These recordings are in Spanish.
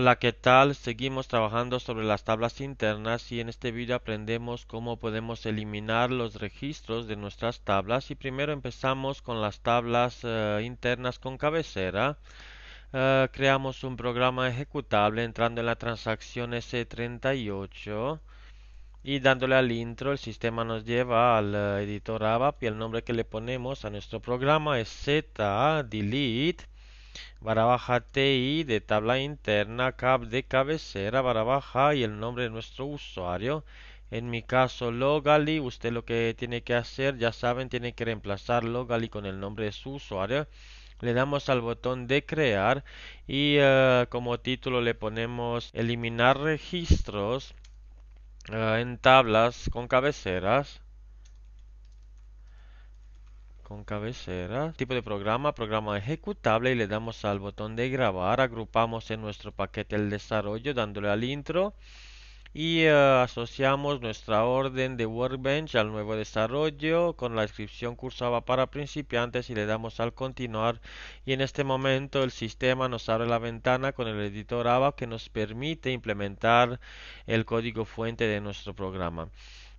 Hola, ¿qué tal? Seguimos trabajando sobre las tablas internas y en este vídeo aprendemos cómo podemos eliminar los registros de nuestras tablas y primero empezamos con las tablas eh, internas con cabecera. Eh, creamos un programa ejecutable entrando en la transacción S38 y dándole al intro el sistema nos lleva al eh, editor ABAP y el nombre que le ponemos a nuestro programa es Z delete barra baja TI de tabla interna, cap de cabecera, barra baja y el nombre de nuestro usuario. En mi caso, Logali, usted lo que tiene que hacer, ya saben, tiene que reemplazar Logali con el nombre de su usuario. Le damos al botón de crear y eh, como título le ponemos eliminar registros eh, en tablas con cabeceras con cabecera, tipo de programa, programa ejecutable y le damos al botón de grabar, agrupamos en nuestro paquete el desarrollo dándole al intro y eh, asociamos nuestra orden de workbench al nuevo desarrollo con la descripción cursada para principiantes y le damos al continuar y en este momento el sistema nos abre la ventana con el editor ABA que nos permite implementar el código fuente de nuestro programa.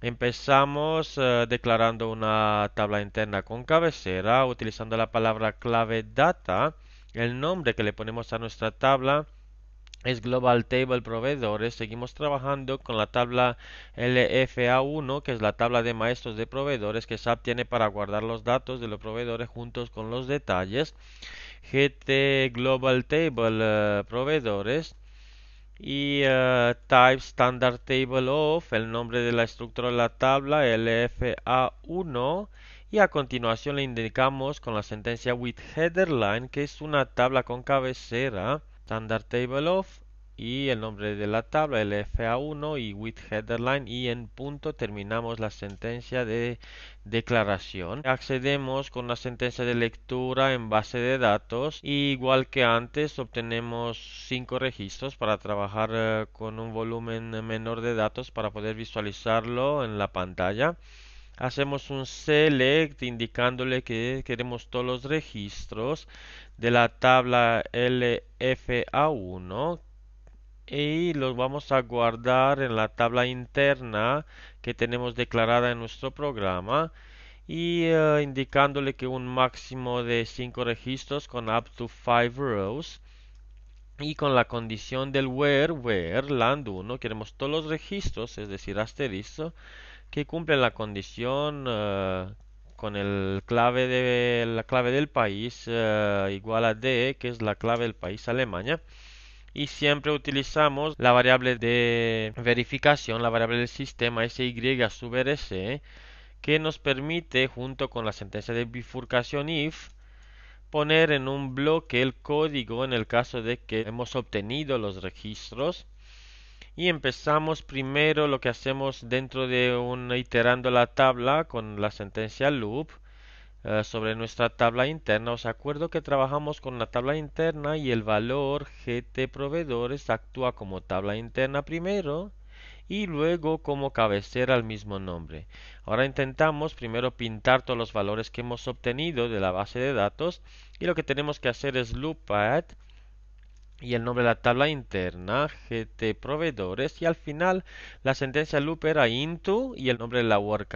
Empezamos eh, declarando una tabla interna con cabecera, utilizando la palabra clave data. El nombre que le ponemos a nuestra tabla es Global Table Proveedores. Seguimos trabajando con la tabla LFA1, que es la tabla de maestros de proveedores que SAP tiene para guardar los datos de los proveedores juntos con los detalles. GT Global Table eh, Proveedores y eh, type standard table of el nombre de la estructura de la tabla LFA1 y a continuación le indicamos con la sentencia with header line que es una tabla con cabecera standard table of y el nombre de la tabla, lfa 1 y with headerline y en punto terminamos la sentencia de declaración. Accedemos con la sentencia de lectura en base de datos y igual que antes obtenemos cinco registros para trabajar eh, con un volumen menor de datos para poder visualizarlo en la pantalla. Hacemos un select indicándole que queremos todos los registros de la tabla LFA1 y los vamos a guardar en la tabla interna que tenemos declarada en nuestro programa y eh, indicándole que un máximo de 5 registros con up to 5 rows y con la condición del where, where, land 1, queremos todos los registros, es decir, asterisco, que cumplen la condición eh, con el clave de, la clave del país eh, igual a D, que es la clave del país Alemania y siempre utilizamos la variable de verificación, la variable del sistema SY sub RC, que nos permite, junto con la sentencia de bifurcación if, poner en un bloque el código en el caso de que hemos obtenido los registros y empezamos primero lo que hacemos dentro de un iterando la tabla con la sentencia loop eh, sobre nuestra tabla interna, os acuerdo que trabajamos con la tabla interna y el valor GT proveedores actúa como tabla interna primero y luego como cabecera al mismo nombre. Ahora intentamos primero pintar todos los valores que hemos obtenido de la base de datos y lo que tenemos que hacer es loop y el nombre de la tabla interna, gt proveedores, y al final la sentencia loop era into y el nombre de la work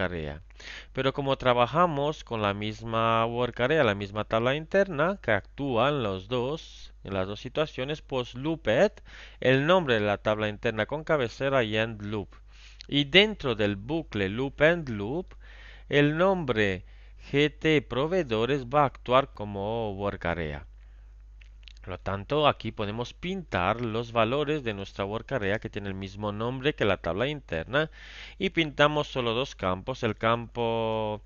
Pero como trabajamos con la misma work la misma tabla interna, que actúan los dos, en las dos situaciones, pues looped, el nombre de la tabla interna con cabecera y end loop. Y dentro del bucle loop end loop, el nombre gt proveedores va a actuar como work por lo tanto, aquí podemos pintar los valores de nuestra workarea que tiene el mismo nombre que la tabla interna y pintamos solo dos campos, el campo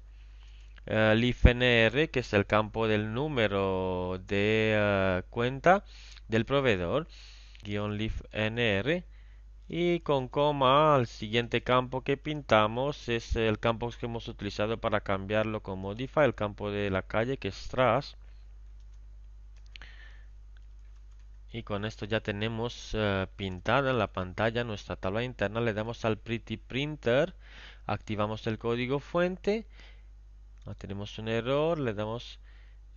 eh, LifNR, que es el campo del número de eh, cuenta del proveedor, guión LifNR, y con coma el siguiente campo que pintamos es el campo que hemos utilizado para cambiarlo con modify, el campo de la calle que es trash y con esto ya tenemos eh, pintada en la pantalla nuestra tabla interna le damos al pretty printer activamos el código fuente ah, tenemos un error le damos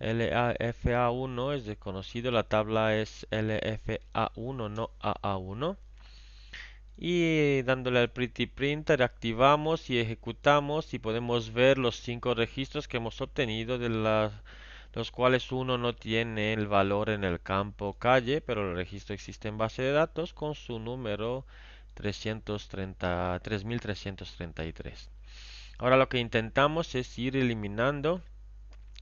LFA1 es desconocido la tabla es LFA1 no AA1 y dándole al pretty printer activamos y ejecutamos y podemos ver los cinco registros que hemos obtenido de la los cuales uno no tiene el valor en el campo calle, pero el registro existe en base de datos con su número 3333. Ahora lo que intentamos es ir eliminando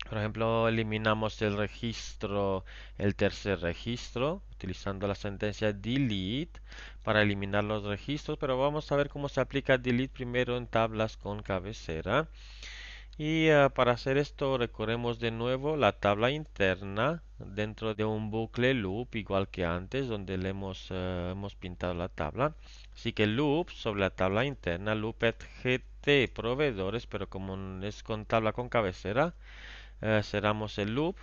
por ejemplo, eliminamos el registro, el tercer registro, utilizando la sentencia delete para eliminar los registros, pero vamos a ver cómo se aplica delete primero en tablas con cabecera. Y ah, para hacer esto recorremos de nuevo la tabla interna dentro de un bucle loop igual que antes donde le hemos, eh, hemos pintado la tabla. Así que loop sobre la tabla interna, loop gt proveedores, pero como es con tabla con cabecera, eh, cerramos el loop,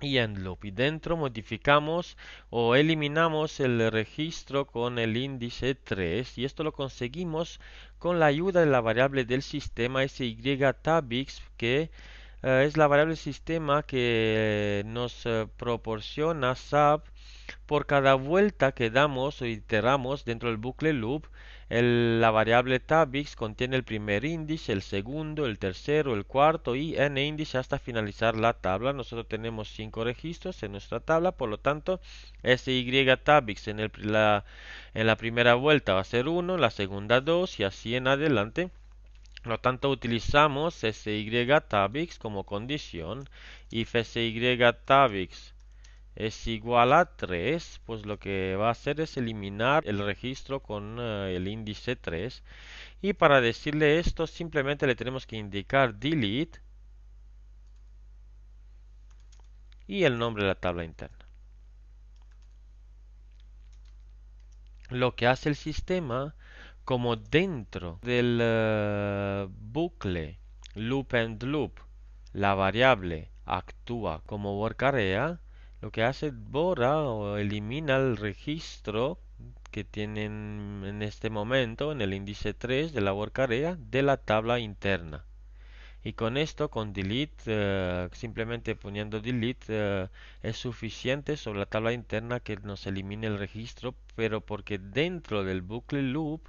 y en loop y dentro modificamos o eliminamos el registro con el índice 3 y esto lo conseguimos con la ayuda de la variable del sistema sytabix que eh, es la variable sistema que eh, nos eh, proporciona sub por cada vuelta que damos o iteramos dentro del bucle loop la variable tabix contiene el primer índice, el segundo, el tercero, el cuarto y n índice hasta finalizar la tabla. Nosotros tenemos cinco registros en nuestra tabla, por lo tanto, este y tabix en, la, primera vuelta va a ser 1, la segunda 2 y así en adelante. Por lo tanto, utilizamos y tabix como condición. If y tabix es igual a 3, pues lo que va a hacer es eliminar el registro con eh, el índice 3. Y para decirle esto simplemente le tenemos que indicar delete y el nombre de la tabla interna. Lo que hace el sistema, como dentro del eh, bucle loop and loop, la variable actúa como work lo que hace borra o elimina el registro que tienen en este momento en el índice 3 de la workarea de la tabla interna y con esto con delete eh, simplemente poniendo delete eh, es suficiente sobre la tabla interna que nos elimine el registro pero porque dentro del bucle loop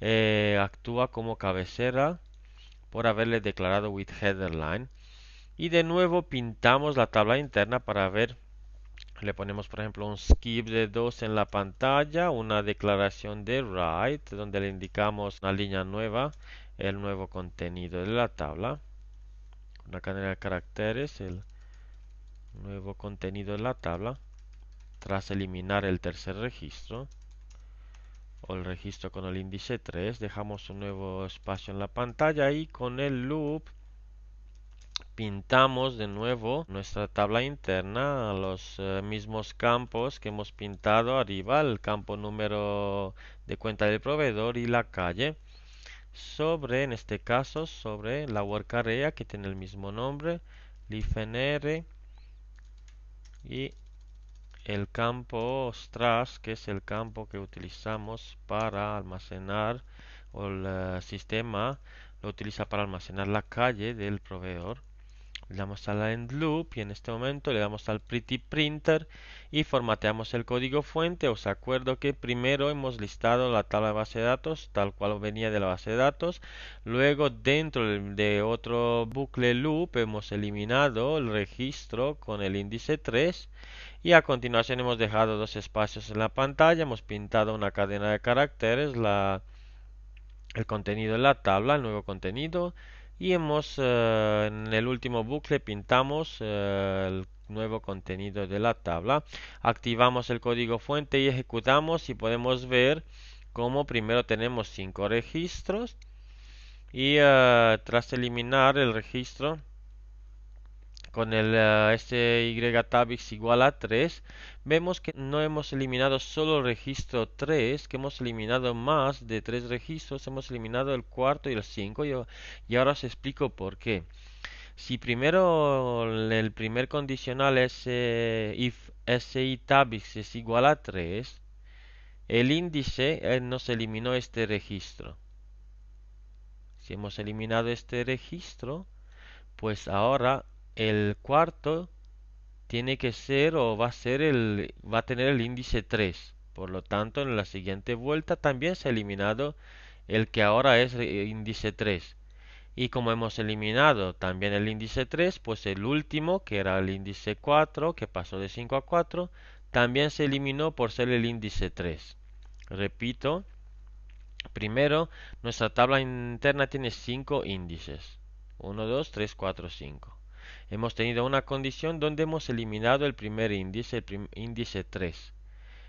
eh, actúa como cabecera por haberle declarado with header line y de nuevo pintamos la tabla interna para ver le ponemos por ejemplo un skip de 2 en la pantalla una declaración de write donde le indicamos una línea nueva el nuevo contenido de la tabla una cadena de caracteres el nuevo contenido de la tabla tras eliminar el tercer registro o el registro con el índice 3 dejamos un nuevo espacio en la pantalla y con el loop pintamos de nuevo nuestra tabla interna a los eh, mismos campos que hemos pintado arriba, el campo número de cuenta del proveedor y la calle sobre, en este caso, sobre la work area que tiene el mismo nombre, lifenr y el campo stras que es el campo que utilizamos para almacenar o el eh, sistema lo utiliza para almacenar la calle del proveedor le damos a la end loop y en este momento le damos al pretty printer y formateamos el código fuente. Os acuerdo que primero hemos listado la tabla de base de datos tal cual venía de la base de datos. Luego dentro de otro bucle loop hemos eliminado el registro con el índice 3 y a continuación hemos dejado dos espacios en la pantalla. Hemos pintado una cadena de caracteres, la, el contenido en la tabla, el nuevo contenido y hemos eh, en el último bucle pintamos eh, el nuevo contenido de la tabla activamos el código fuente y ejecutamos y podemos ver cómo primero tenemos cinco registros y eh, tras eliminar el registro con el, eh, este y igual a 3, vemos que no hemos eliminado solo el registro 3, que hemos eliminado más de 3 registros, hemos eliminado el cuarto y el 5, y, y ahora os explico por qué. Si primero el primer condicional es eh, if si tabix es igual a 3, el índice eh, nos eliminó este registro. Si hemos eliminado este registro, pues ahora el cuarto tiene que ser o va a ser el va a tener el índice 3 por lo tanto en la siguiente vuelta también se ha eliminado el que ahora es índice 3 y como hemos eliminado también el índice 3 pues el último que era el índice 4 que pasó de 5 a 4 también se eliminó por ser el índice 3 repito primero nuestra tabla interna tiene 5 índices 1 2 3 4 5 hemos tenido una condición donde hemos eliminado el primer índice, el índice 3.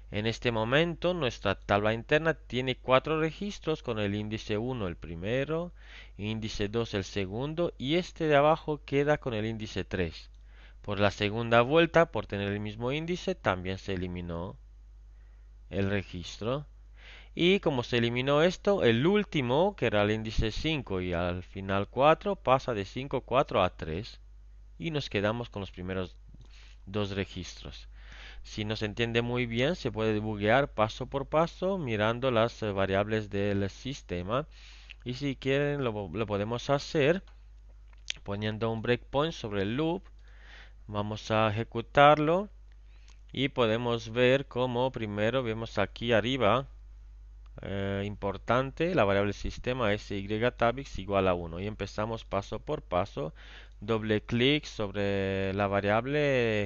En este momento nuestra tabla interna tiene cuatro registros con el índice 1 el primero, índice 2 el segundo y este de abajo queda con el índice 3. Por la segunda vuelta, por tener el mismo índice, también se eliminó el registro. Y como se eliminó esto, el último, que era el índice 5 y al final 4, pasa de 5, 4 a 3 y nos quedamos con los primeros dos registros. Si no se entiende muy bien, se puede buguear paso por paso mirando las eh, variables del sistema. Y si quieren, lo, podemos hacer poniendo un breakpoint sobre el loop. Vamos a ejecutarlo y podemos ver cómo primero vemos aquí arriba eh, importante, la variable sistema sytabix igual a 1 y empezamos paso por paso doble clic sobre la variable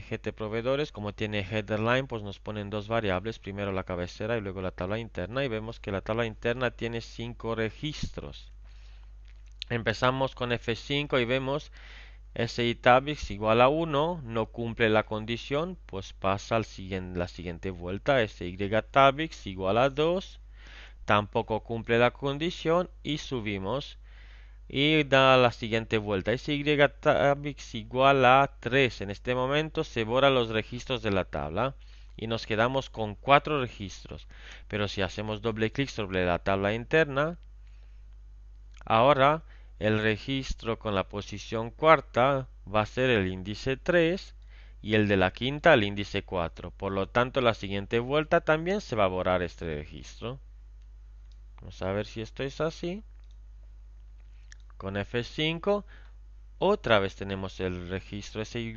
gt proveedores como tiene header line pues nos ponen dos variables primero la cabecera y luego la tabla interna y vemos que la tabla interna tiene cinco registros empezamos con f5 y vemos si tabix igual a 1 no cumple la condición pues pasa al siguiente, la siguiente vuelta sy tabix igual a 2 tampoco cumple la condición y subimos y da la siguiente vuelta. y tabix igual a 3. En este momento se borra los registros de la tabla y nos quedamos con cuatro registros. Pero si hacemos doble clic sobre la tabla interna, ahora el registro con la posición cuarta va a ser el índice 3 y el de la quinta el índice 4. Por lo tanto, la siguiente vuelta también se va a borrar este registro. Vamos a ver si esto es así. Con F5 otra vez tenemos el registro SY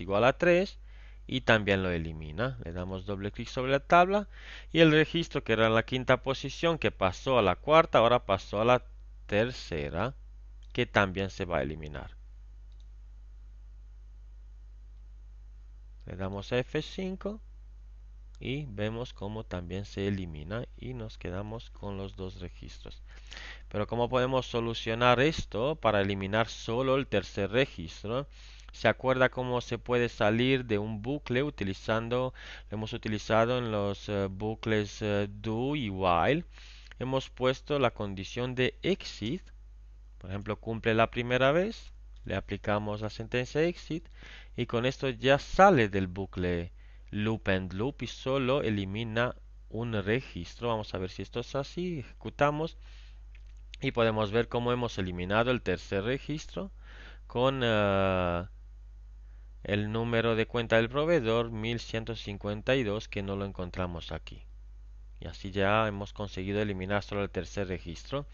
igual a 3 y también lo elimina. Le damos doble clic sobre la tabla y el registro que era en la quinta posición que pasó a la cuarta ahora pasó a la tercera que también se va a eliminar. Le damos a F5 y vemos cómo también se elimina y nos quedamos con los dos registros. Pero ¿cómo podemos solucionar esto para eliminar solo el tercer registro? ¿Se acuerda cómo se puede salir de un bucle utilizando, lo hemos utilizado en los eh, bucles eh, do y while? Hemos puesto la condición de exit, por ejemplo, cumple la primera vez, le aplicamos la sentencia exit y con esto ya sale del bucle loop and loop y solo elimina un registro. Vamos a ver si esto es así, ejecutamos y podemos ver cómo hemos eliminado el tercer registro con eh, el número de cuenta del proveedor 1152 que no lo encontramos aquí y así ya hemos conseguido eliminar solo el tercer registro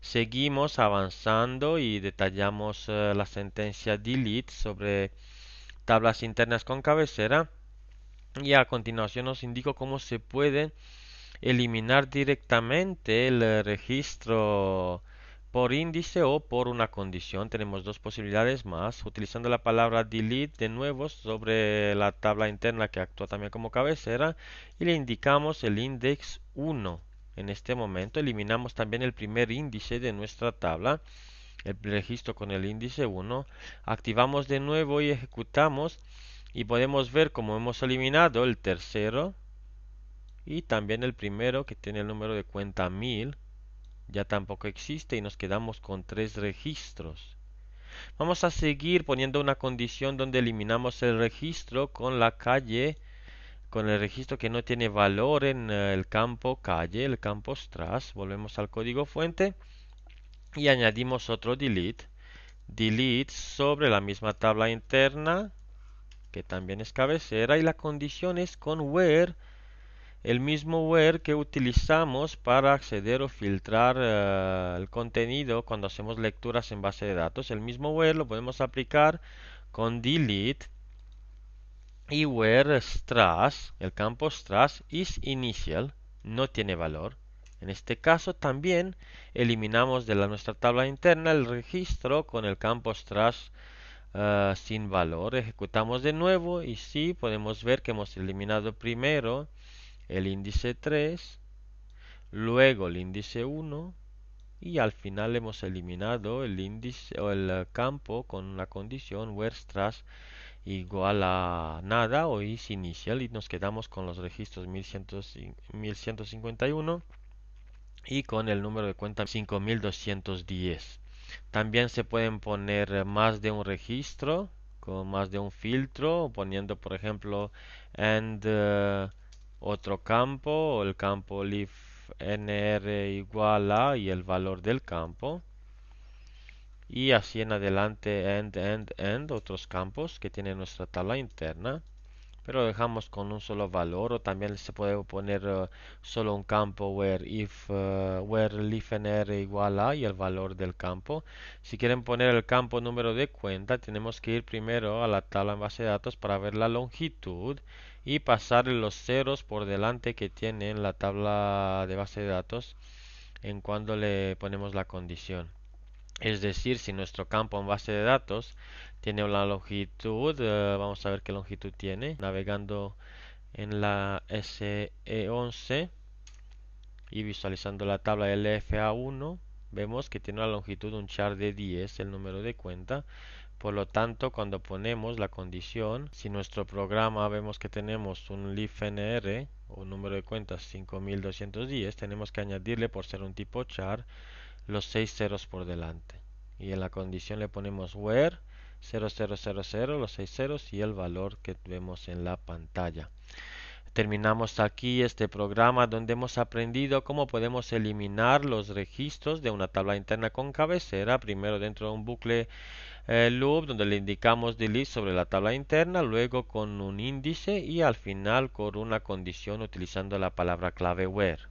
seguimos avanzando y detallamos eh, la sentencia delete sobre tablas internas con cabecera y a continuación os indico cómo se puede eliminar directamente el eh, registro por índice o por una condición. Tenemos dos posibilidades más. Utilizando la palabra delete de nuevo sobre la tabla interna que actúa también como cabecera y le indicamos el index 1. En este momento eliminamos también el primer índice de nuestra tabla, el registro con el índice 1. Activamos de nuevo y ejecutamos y podemos ver como hemos eliminado el tercero, y también el primero que tiene el número de cuenta 1000 ya tampoco existe y nos quedamos con tres registros. Vamos a seguir poniendo una condición donde eliminamos el registro con la calle, con el registro que no tiene valor en eh, el campo calle, el campo stras. Volvemos al código fuente y añadimos otro delete. Delete sobre la misma tabla interna, que también es cabecera, y la condición es con where el mismo where que utilizamos para acceder o filtrar eh, el contenido cuando hacemos lecturas en base de datos. El mismo where lo podemos aplicar con delete y where strass, el campo stras is initial, no tiene valor. En este caso también eliminamos de la, nuestra tabla interna el registro con el campo stras eh, sin valor. Ejecutamos de nuevo y sí, podemos ver que hemos eliminado primero el índice 3, luego el índice 1 y al final hemos eliminado el índice o el campo con la condición where STRESS igual a nada o is initial y nos quedamos con los registros 1151 y con el número de cuenta 5210. También se pueden poner más de un registro con más de un filtro poniendo por ejemplo and eh, otro campo, el campo leaf nr igual a y el valor del campo. Y así en adelante end, end, end, otros campos que tiene nuestra tabla interna. Pero dejamos con un solo valor o también se puede poner eh, solo un campo where if eh, where leaf nr igual a y el valor del campo. Si quieren poner el campo número de cuenta, tenemos que ir primero a la tabla en base de datos para ver la longitud y pasar los ceros por delante que tiene en la tabla de base de datos en cuando le ponemos la condición. Es decir, si nuestro campo en base de datos tiene una longitud, eh, vamos a ver qué longitud tiene, navegando en la SE11 y visualizando la tabla LFA1, vemos que tiene una longitud un char de 10, el número de cuenta, por lo tanto, cuando ponemos la condición, si nuestro programa vemos que tenemos un LeafNR o número de cuentas 5210, tenemos que añadirle, por ser un tipo char, los 6 ceros por delante. Y en la condición le ponemos where 0000, los 6 ceros y el valor que vemos en la pantalla. Terminamos aquí este programa donde hemos aprendido cómo podemos eliminar los registros de una tabla interna con cabecera, primero dentro de un bucle el loop donde le indicamos delete sobre la tabla interna, luego con un índice y al final con una condición utilizando la palabra clave where.